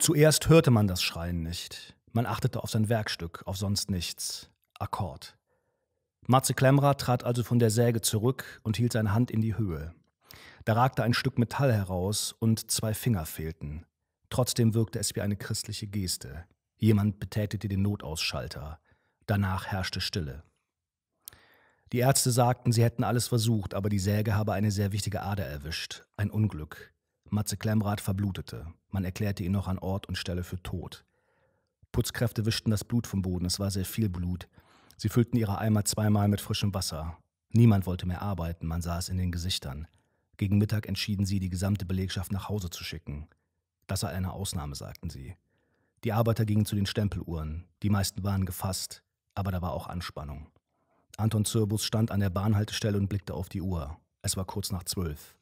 Zuerst hörte man das Schreien nicht. Man achtete auf sein Werkstück, auf sonst nichts. Akkord. Matze Klemmerer trat also von der Säge zurück und hielt seine Hand in die Höhe. Da ragte ein Stück Metall heraus und zwei Finger fehlten. Trotzdem wirkte es wie eine christliche Geste. Jemand betätigte den Notausschalter. Danach herrschte Stille. Die Ärzte sagten, sie hätten alles versucht, aber die Säge habe eine sehr wichtige Ader erwischt. Ein Unglück. Matze Klemrath verblutete. Man erklärte ihn noch an Ort und Stelle für tot. Putzkräfte wischten das Blut vom Boden, es war sehr viel Blut. Sie füllten ihre Eimer zweimal mit frischem Wasser. Niemand wollte mehr arbeiten, man sah es in den Gesichtern. Gegen Mittag entschieden sie, die gesamte Belegschaft nach Hause zu schicken. Das sei eine Ausnahme, sagten sie. Die Arbeiter gingen zu den Stempeluhren. Die meisten waren gefasst, aber da war auch Anspannung. Anton Zirbus stand an der Bahnhaltestelle und blickte auf die Uhr. Es war kurz nach zwölf.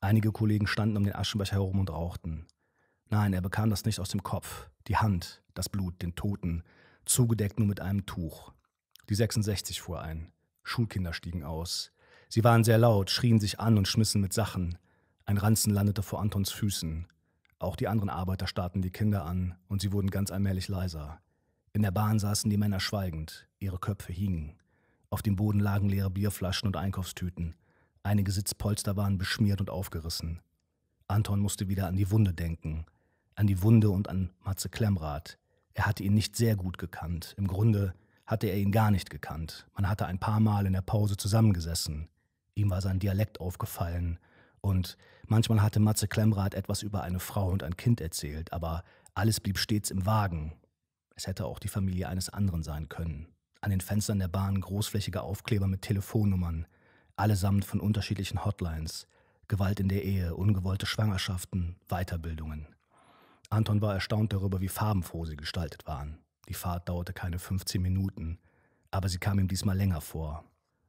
Einige Kollegen standen um den Aschenbecher herum und rauchten. Nein, er bekam das nicht aus dem Kopf. Die Hand, das Blut, den Toten, zugedeckt nur mit einem Tuch. Die 66 fuhr ein. Schulkinder stiegen aus. Sie waren sehr laut, schrien sich an und schmissen mit Sachen. Ein Ranzen landete vor Antons Füßen. Auch die anderen Arbeiter starrten die Kinder an und sie wurden ganz allmählich leiser. In der Bahn saßen die Männer schweigend, ihre Köpfe hingen. Auf dem Boden lagen leere Bierflaschen und Einkaufstüten. Einige Sitzpolster waren beschmiert und aufgerissen. Anton musste wieder an die Wunde denken. An die Wunde und an Matze Klemmrath. Er hatte ihn nicht sehr gut gekannt. Im Grunde hatte er ihn gar nicht gekannt. Man hatte ein paar Mal in der Pause zusammengesessen. Ihm war sein Dialekt aufgefallen. Und manchmal hatte Matze Klemmrath etwas über eine Frau und ein Kind erzählt, aber alles blieb stets im Wagen. Es hätte auch die Familie eines anderen sein können. An den Fenstern der Bahn großflächige Aufkleber mit Telefonnummern, allesamt von unterschiedlichen Hotlines, Gewalt in der Ehe, ungewollte Schwangerschaften, Weiterbildungen. Anton war erstaunt darüber, wie farbenfroh sie gestaltet waren. Die Fahrt dauerte keine 15 Minuten, aber sie kam ihm diesmal länger vor.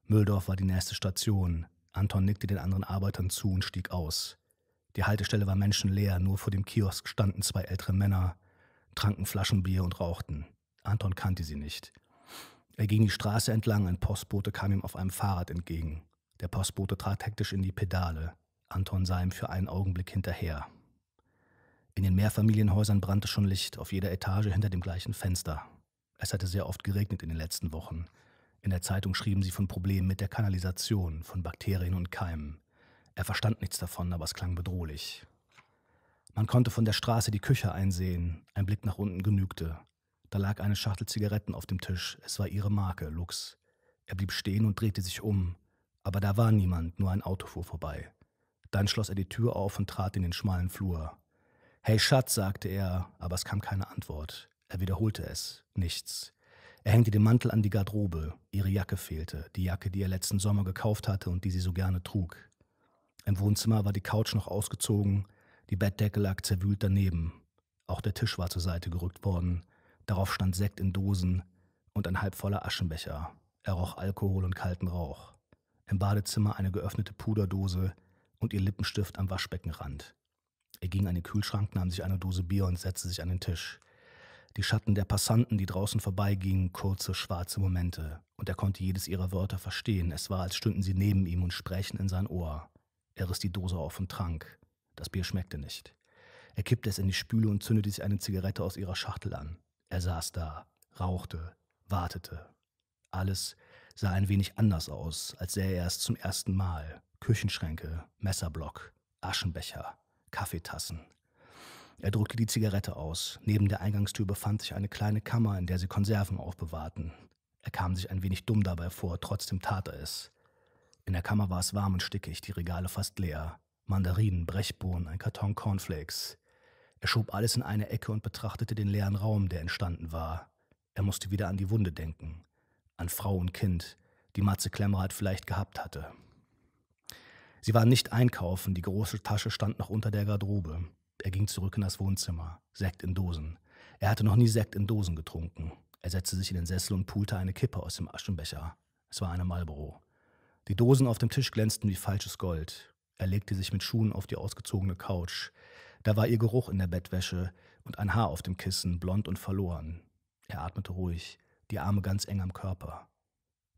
Mülldorf war die nächste Station. Anton nickte den anderen Arbeitern zu und stieg aus. Die Haltestelle war menschenleer, nur vor dem Kiosk standen zwei ältere Männer, tranken Flaschen Bier und rauchten. Anton kannte sie nicht. Er ging die Straße entlang, ein Postbote kam ihm auf einem Fahrrad entgegen. Der Postbote trat hektisch in die Pedale. Anton sah ihm für einen Augenblick hinterher. In den Mehrfamilienhäusern brannte schon Licht, auf jeder Etage hinter dem gleichen Fenster. Es hatte sehr oft geregnet in den letzten Wochen. In der Zeitung schrieben sie von Problemen mit der Kanalisation, von Bakterien und Keimen. Er verstand nichts davon, aber es klang bedrohlich. Man konnte von der Straße die Küche einsehen. Ein Blick nach unten genügte. Da lag eine Schachtel Zigaretten auf dem Tisch. Es war ihre Marke, Lux. Er blieb stehen und drehte sich um. Aber da war niemand, nur ein Auto fuhr vorbei. Dann schloss er die Tür auf und trat in den schmalen Flur. Hey Schatz, sagte er, aber es kam keine Antwort. Er wiederholte es. Nichts. Er hängte den Mantel an die Garderobe. Ihre Jacke fehlte, die Jacke, die er letzten Sommer gekauft hatte und die sie so gerne trug. Im Wohnzimmer war die Couch noch ausgezogen, die Bettdecke lag zerwühlt daneben. Auch der Tisch war zur Seite gerückt worden. Darauf stand Sekt in Dosen und ein halb voller Aschenbecher. Er roch Alkohol und kalten Rauch im Badezimmer eine geöffnete Puderdose und ihr Lippenstift am Waschbeckenrand. Er ging an den Kühlschrank, nahm sich eine Dose Bier und setzte sich an den Tisch. Die Schatten der Passanten, die draußen vorbeigingen, kurze schwarze Momente, und er konnte jedes ihrer Wörter verstehen. Es war, als stünden sie neben ihm und sprächen in sein Ohr. Er riss die Dose auf und trank. Das Bier schmeckte nicht. Er kippte es in die Spüle und zündete sich eine Zigarette aus ihrer Schachtel an. Er saß da, rauchte, wartete. Alles sah ein wenig anders aus, als sähe er es zum ersten Mal. Küchenschränke, Messerblock, Aschenbecher, Kaffeetassen. Er druckte die Zigarette aus. Neben der Eingangstür befand sich eine kleine Kammer, in der sie Konserven aufbewahrten. Er kam sich ein wenig dumm dabei vor, trotzdem tat er es. In der Kammer war es warm und stickig, die Regale fast leer. Mandarinen, Brechbohnen, ein Karton Cornflakes. Er schob alles in eine Ecke und betrachtete den leeren Raum, der entstanden war. Er musste wieder an die Wunde denken an Frau und Kind, die Matze Klemmrad halt vielleicht gehabt hatte. Sie waren nicht einkaufen, die große Tasche stand noch unter der Garderobe. Er ging zurück in das Wohnzimmer, Sekt in Dosen. Er hatte noch nie Sekt in Dosen getrunken. Er setzte sich in den Sessel und pulte eine Kippe aus dem Aschenbecher. Es war eine Marlboro. Die Dosen auf dem Tisch glänzten wie falsches Gold. Er legte sich mit Schuhen auf die ausgezogene Couch. Da war ihr Geruch in der Bettwäsche und ein Haar auf dem Kissen, blond und verloren. Er atmete ruhig die Arme ganz eng am Körper.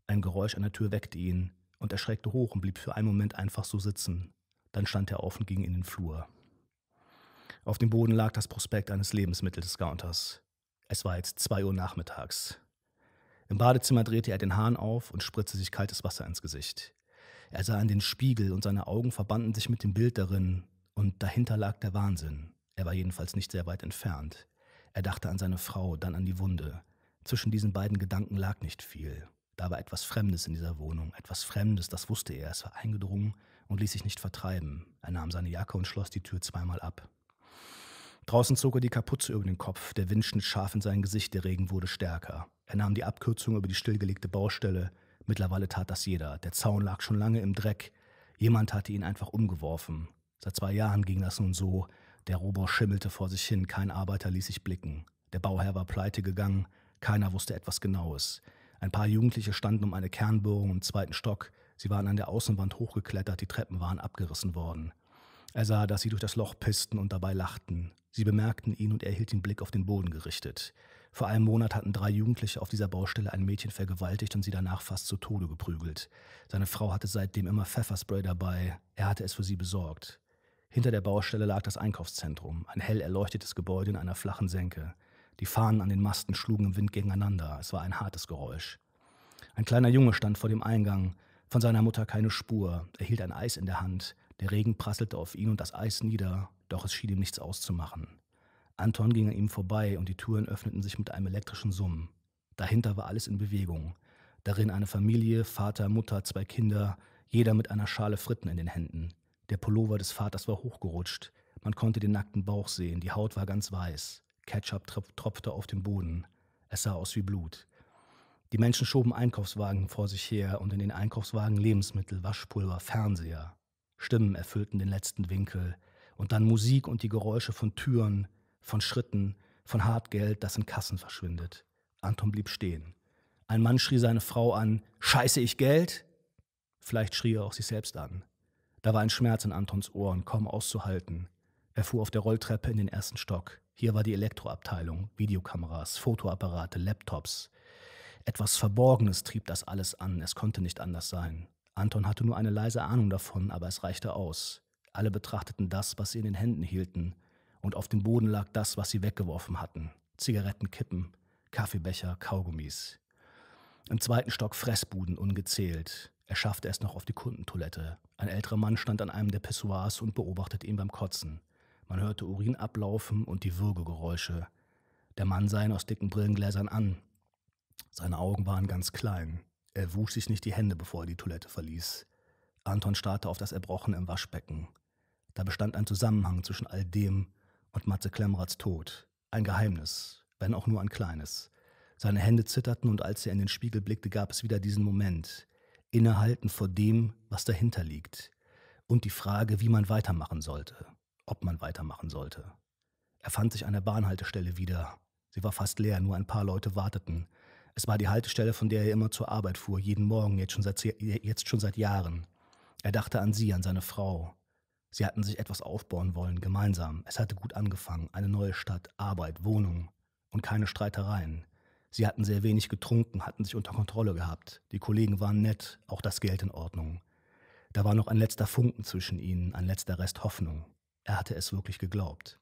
Ein Geräusch an der Tür weckte ihn und er schreckte hoch und blieb für einen Moment einfach so sitzen. Dann stand er auf und ging in den Flur. Auf dem Boden lag das Prospekt eines Lebensmitteldiscounters. Es war jetzt zwei Uhr nachmittags. Im Badezimmer drehte er den Hahn auf und spritzte sich kaltes Wasser ins Gesicht. Er sah in den Spiegel und seine Augen verbanden sich mit dem Bild darin, und dahinter lag der Wahnsinn. Er war jedenfalls nicht sehr weit entfernt. Er dachte an seine Frau, dann an die Wunde. Zwischen diesen beiden Gedanken lag nicht viel. Da war etwas Fremdes in dieser Wohnung, etwas Fremdes, das wusste er, es war eingedrungen und ließ sich nicht vertreiben. Er nahm seine Jacke und schloss die Tür zweimal ab. Draußen zog er die Kapuze über den Kopf, der Wind schnitt scharf in sein Gesicht, der Regen wurde stärker. Er nahm die Abkürzung über die stillgelegte Baustelle. Mittlerweile tat das jeder. Der Zaun lag schon lange im Dreck. Jemand hatte ihn einfach umgeworfen. Seit zwei Jahren ging das nun so. Der Rohbau schimmelte vor sich hin, kein Arbeiter ließ sich blicken. Der Bauherr war pleite gegangen, keiner wusste etwas Genaues. Ein paar Jugendliche standen um eine Kernbohrung im zweiten Stock. Sie waren an der Außenwand hochgeklettert, die Treppen waren abgerissen worden. Er sah, dass sie durch das Loch pissten und dabei lachten. Sie bemerkten ihn und er hielt den Blick auf den Boden gerichtet. Vor einem Monat hatten drei Jugendliche auf dieser Baustelle ein Mädchen vergewaltigt und sie danach fast zu Tode geprügelt. Seine Frau hatte seitdem immer Pfefferspray dabei. Er hatte es für sie besorgt. Hinter der Baustelle lag das Einkaufszentrum, ein hell erleuchtetes Gebäude in einer flachen Senke. Die Fahnen an den Masten schlugen im Wind gegeneinander. Es war ein hartes Geräusch. Ein kleiner Junge stand vor dem Eingang. Von seiner Mutter keine Spur. Er hielt ein Eis in der Hand. Der Regen prasselte auf ihn und das Eis nieder, doch es schien ihm nichts auszumachen. Anton ging an ihm vorbei und die Türen öffneten sich mit einem elektrischen Summen. Dahinter war alles in Bewegung. Darin eine Familie, Vater, Mutter, zwei Kinder, jeder mit einer Schale Fritten in den Händen. Der Pullover des Vaters war hochgerutscht. Man konnte den nackten Bauch sehen, die Haut war ganz weiß. Ketchup tropfte auf den Boden. Es sah aus wie Blut. Die Menschen schoben Einkaufswagen vor sich her und in den Einkaufswagen Lebensmittel, Waschpulver, Fernseher. Stimmen erfüllten den letzten Winkel und dann Musik und die Geräusche von Türen, von Schritten, von Hartgeld, das in Kassen verschwindet. Anton blieb stehen. Ein Mann schrie seine Frau an, Scheiße ich Geld? Vielleicht schrie er auch sich selbst an. Da war ein Schmerz in Antons Ohren, kaum auszuhalten. Er fuhr auf der Rolltreppe in den ersten Stock. Hier war die Elektroabteilung, Videokameras, Fotoapparate, Laptops. Etwas Verborgenes trieb das alles an, es konnte nicht anders sein. Anton hatte nur eine leise Ahnung davon, aber es reichte aus. Alle betrachteten das, was sie in den Händen hielten, und auf dem Boden lag das, was sie weggeworfen hatten. Zigaretten, Kippen, Kaffeebecher, Kaugummis. Im zweiten Stock Fressbuden ungezählt. Er schaffte es noch auf die Kundentoilette. Ein älterer Mann stand an einem der Pessoirs und beobachtete ihn beim Kotzen. Man hörte Urin ablaufen und die Würgegeräusche. Der Mann sah ihn aus dicken Brillengläsern an. Seine Augen waren ganz klein. Er wusch sich nicht die Hände, bevor er die Toilette verließ. Anton starrte auf das Erbrochene im Waschbecken. Da bestand ein Zusammenhang zwischen all dem und Matze Klemmerats Tod. Ein Geheimnis, wenn auch nur ein kleines. Seine Hände zitterten und als er in den Spiegel blickte, gab es wieder diesen Moment. Innehalten vor dem, was dahinter liegt. Und die Frage, wie man weitermachen sollte ob man weitermachen sollte. Er fand sich an der Bahnhaltestelle wieder. Sie war fast leer, nur ein paar Leute warteten. Es war die Haltestelle, von der er immer zur Arbeit fuhr, jeden Morgen, jetzt schon seit, jetzt schon seit Jahren. Er dachte an sie, an seine Frau. Sie hatten sich etwas aufbauen wollen, gemeinsam. Es hatte gut angefangen. Eine neue Stadt, Arbeit, Wohnung und keine Streitereien. Sie hatten sehr wenig getrunken, hatten sich unter Kontrolle gehabt. Die Kollegen waren nett, auch das Geld in Ordnung. Da war noch ein letzter Funken zwischen ihnen, ein letzter Rest Hoffnung. Er hatte es wirklich geglaubt.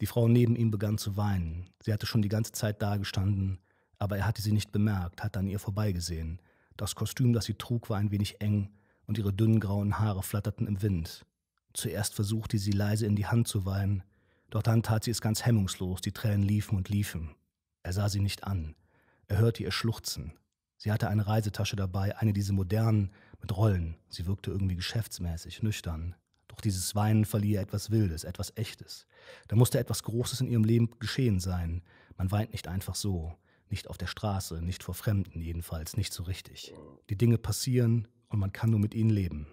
Die Frau neben ihm begann zu weinen. Sie hatte schon die ganze Zeit dagestanden, aber er hatte sie nicht bemerkt, hatte an ihr vorbeigesehen. Das Kostüm, das sie trug, war ein wenig eng und ihre dünnen grauen Haare flatterten im Wind. Zuerst versuchte sie leise in die Hand zu weinen, doch dann tat sie es ganz hemmungslos, die Tränen liefen und liefen. Er sah sie nicht an. Er hörte ihr schluchzen. Sie hatte eine Reisetasche dabei, eine dieser modernen, mit Rollen. Sie wirkte irgendwie geschäftsmäßig, nüchtern. Auch dieses Weinen verlieh etwas Wildes, etwas Echtes. Da musste etwas Großes in ihrem Leben geschehen sein. Man weint nicht einfach so. Nicht auf der Straße, nicht vor Fremden jedenfalls, nicht so richtig. Die Dinge passieren und man kann nur mit ihnen leben.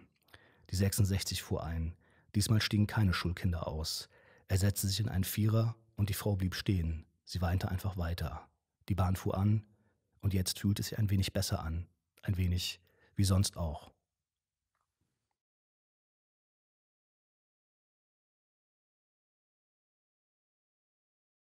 Die 66 fuhr ein. Diesmal stiegen keine Schulkinder aus. Er setzte sich in einen Vierer und die Frau blieb stehen. Sie weinte einfach weiter. Die Bahn fuhr an und jetzt fühlte es sich ein wenig besser an. Ein wenig wie sonst auch.